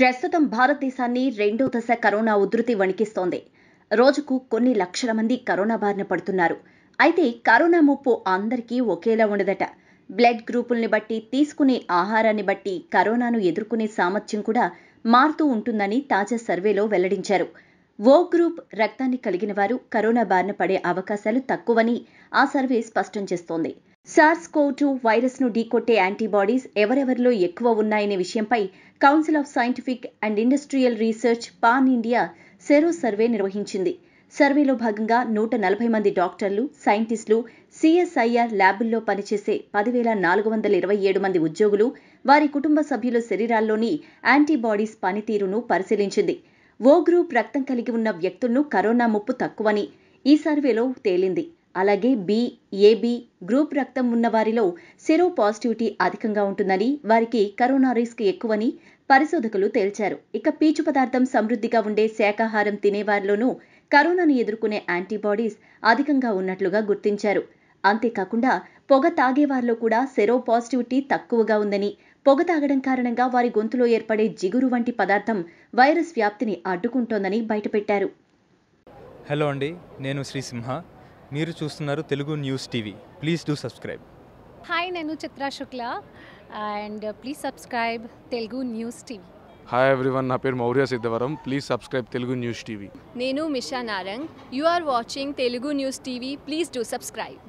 ప్రస్తుతం భారతదేశాన్ని రెండో దశ కరోనా ఉధృతి వణికిస్తోంది రోజుకు కొన్ని లక్షల మంది కరోనా బారిన పడుతున్నారు అయితే కరోనా ముప్పు అందరికీ ఒకేలా ఉండదట బ్లడ్ గ్రూపుల్ని బట్టి తీసుకునే ఆహారాన్ని బట్టి కరోనాను ఎదుర్కొనే సామర్థ్యం కూడా మారుతూ ఉంటుందని తాజా సర్వేలో వెల్లడించారు ఓ గ్రూప్ రక్తాన్ని కలిగిన వారు కరోనా బారిన పడే అవకాశాలు తక్కువని ఆ సర్వే స్పష్టం చేస్తోంది సార్స్ కో టూ ను ఢీకొట్టే యాంటీబాడీస్ ఎవరెవరిలో ఎక్కువ ఉన్నాయనే విషయంపై council of scientific and industrial research pan India sero survey నిర్వహించింది సర్వేలో భాగంగా నూట నలభై మంది డాక్టర్లు సైంటిస్టులు సిఎస్ఐఆర్ ల్యాబుల్లో పనిచేసే పదివేల నాలుగు వందల ఇరవై ఏడు మంది ఉద్యోగులు వారి కుటుంబ సభ్యుల శరీరాల్లోని యాంటీబాడీస్ పనితీరును పరిశీలించింది ఓ గ్రూప్ రక్తం కలిగి ఉన్న వ్యక్తులను కరోనా ముప్పు తక్కువని ఈ సర్వేలో తేలింది అలాగే బి ఏబి గ్రూప్ రక్తం ఉన్నవారిలో సెరో పాజిటివిటీ అధికంగా ఉంటుందని వారికి కరోనా రిస్క్ ఎక్కువని పరిశోధకులు తేల్చారు ఇక పీచు పదార్థం సమృద్ధిగా ఉండే శాకాహారం తినేవారిలోనూ కరోనాను ఎదుర్కొనే యాంటీబాడీస్ అధికంగా ఉన్నట్లుగా గుర్తించారు అంతేకాకుండా పొగ తాగేవారిలో కూడా సెరో పాజిటివిటీ తక్కువగా ఉందని పొగ తాగడం కారణంగా వారి గొంతులో ఏర్పడే జిగురు వంటి పదార్థం వైరస్ వ్యాప్తిని అడ్డుకుంటోందని బయటపెట్టారు హలో అండి నేను శ్రీసింహ మీరు చూస్తున్నారు Telugu news TV please do subscribe hi నేను Chitra Shukla and please subscribe Telugu news TV hi everyone నా పేరు Maurya Siddhavaram please subscribe Telugu news TV నేను Misha Narang you are watching Telugu news TV please do subscribe